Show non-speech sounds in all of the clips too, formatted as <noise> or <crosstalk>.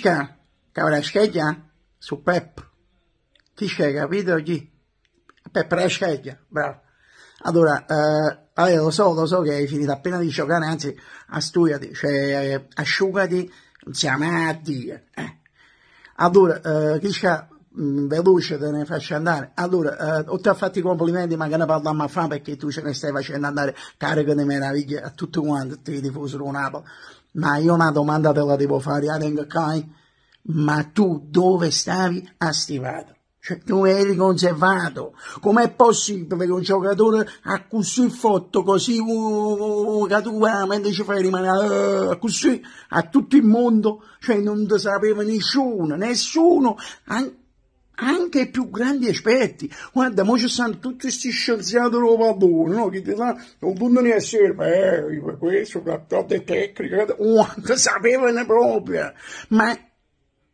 Tisca, cabresceglia su Pep. Tisca, capito? G. Peppresceglia, bravo. Allora, eh, vabbè, eh, lo so, lo so che hai finito appena di giocare, anzi, astuiati, cioè, eh, asciugati, siamo a Dio. Eh. Allora, eh, Tisca, mh, mm, veloce te ne faccio andare. Allora, eh, o ti ha fatto i complimenti, ma che ne parliamo a fa perché tu ce ne stai facendo andare carico di meraviglia a tutto quanto, ti tifosi Napoli ma io una domanda te la devo fare a Rengakai, ma tu dove stavi a Stivato? Cioè, tu eri conservato. Com'è possibile che un giocatore ha così fatto, così, uh, uh, che tu veramente ci fai rimanere uh, così a tutto il mondo? Cioè, non ti sapeva nessuno, nessuno, anche anche i più grandi esperti. Guarda, mo ci sono tutti questi scienziati romadori, no? Che ti dicono, non punto ne serve, eh, questo, la tecnica, guarda, <laughs> sapevano proprio. Ma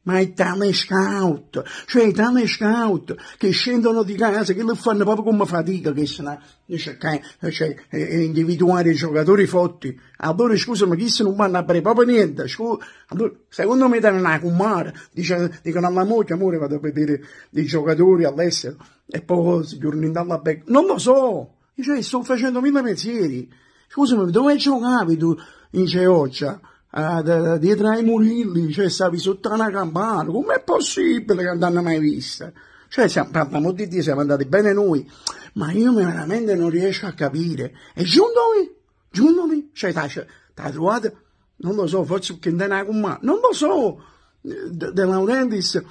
ma i tale scout, cioè i tale scout che scendono di casa, che lo fanno proprio come fatica, che sono eh, cioè, eh, eh, individuare i giocatori fotti. Allora scusa, ma chi se non vanno a bere proprio niente? Scusa, allora, secondo me danno una cumara, dicono, dicono alla moglie, amore vado a vedere dei giocatori all'estero e poi oh, si tornano dalla becca. Non lo so, cioè, sto facendo mille pensieri. Scusami, dove giocavi tu in Ceoccia? ah, da, dietro ai mulilli, cioè stavi sotto una campana, com'è possibile che non l'hanno mai vista? Cioè, siamo, parliamo di Dio, siamo andati bene noi, ma io veramente non riesco a capire. E giundomi, giundomi, cioè, ti ha trovato, non lo so, forse perché non è una non lo so, De, de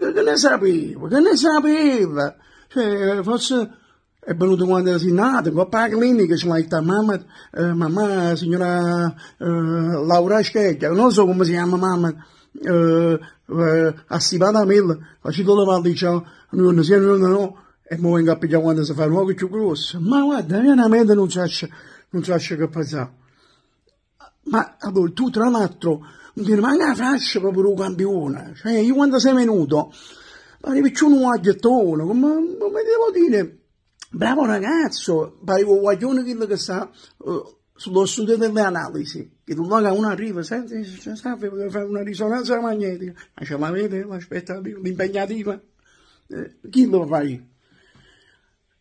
che ne sapevo, che ne sapeva, cioè, forse è venuto quando era nato, papà a clinica ci ha detto mamma, eh, mamma signora eh, Laura Sceglia, non so come si chiama mamma, eh, eh, assipata a me, facendo le palle, diciamo, non si non no, e mo vengo a pigliare quando si fa un uovo più grosso, ma guarda, veramente non c'è, non c'è che pensare. Ma allora tu tra l'altro, mi dici, ma una frascia proprio un campione, cioè io quando sei venuto, ma che c'è un guagliettone, come, come devo dire? bravo ragazzo, pareva un guaglione quello che sa, uh, eh, sullo studio delle analisi, che tu là uno arriva, senti, sa, fare una risonanza magnetica, ma ce l'avete l'aspettativa, l'impegnativa? Eh, chi lo fai? io?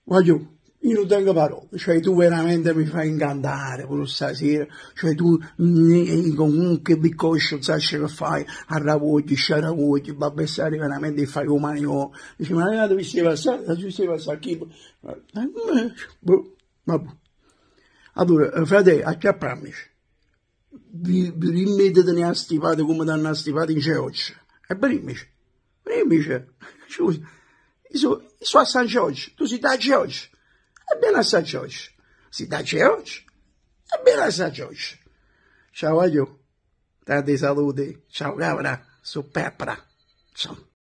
Guaglione. Io non tengo parole, cioè tu veramente mi fai incantare per stasera, cioè tu comunque mi cosci, non sai che fai, arravogli, a babbessare veramente fai umani. Dice, ma la dove si passare, la dove si passare, chi? Ma boh, boh. Allora, eh, frate, acchiappami, vi, vi rimettetene a stipate come danno a stipate in Georgia? e eh, brimici, brimici, scusa, io sono a San Giorgio, tu sei da Giorgio. apenas a Deus. Se dá Deus, apenas a Deus. Tchau, olho. Tá de saúde. Tchau, Laura. Supepra. Tchau.